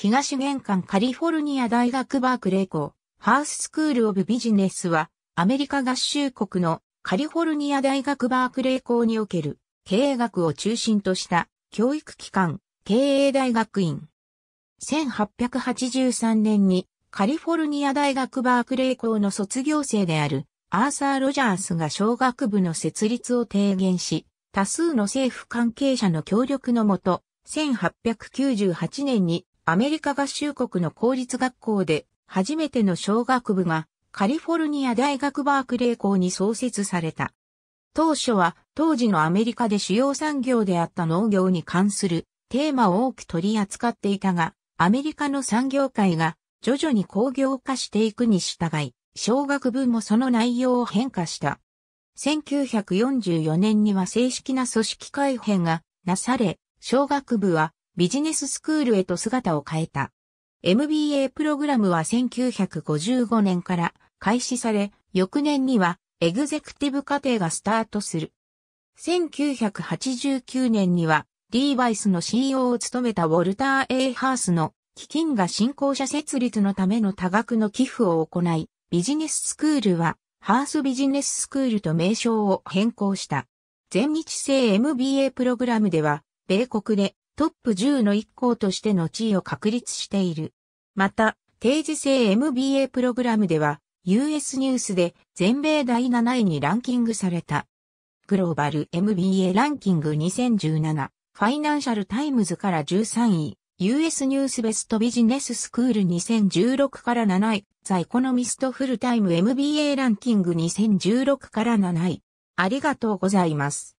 東玄関カリフォルニア大学バークレー校、ハーススクールオブビジネスは、アメリカ合衆国のカリフォルニア大学バークレー校における経営学を中心とした教育機関、経営大学院。1883年にカリフォルニア大学バークレー校の卒業生であるアーサー・ロジャースが小学部の設立を提言し、多数の政府関係者の協力のもと、1898年にアメリカ合衆国の公立学校で初めての小学部がカリフォルニア大学バークレー校に創設された。当初は当時のアメリカで主要産業であった農業に関するテーマを多く取り扱っていたが、アメリカの産業界が徐々に工業化していくに従い、小学部もその内容を変化した。1944年には正式な組織改編がなされ、小学部はビジネススクールへと姿を変えた。MBA プログラムは1955年から開始され、翌年にはエグゼクティブ課程がスタートする。1989年には、リーバイスの CEO を務めたウォルター・エハースの基金が振興者設立のための多額の寄付を行い、ビジネススクールは、ハースビジネススクールと名称を変更した。全日制 MBA プログラムでは、米国でトップ10の一校としての地位を確立している。また、定時制 MBA プログラムでは、US ニュースで全米第7位にランキングされた。グローバル MBA ランキング2017、ファイナンシャルタイムズから13位、US ニュースベストビジネススクール2016から7位、ザ・エコノミストフルタイム MBA ランキング2016から7位。ありがとうございます。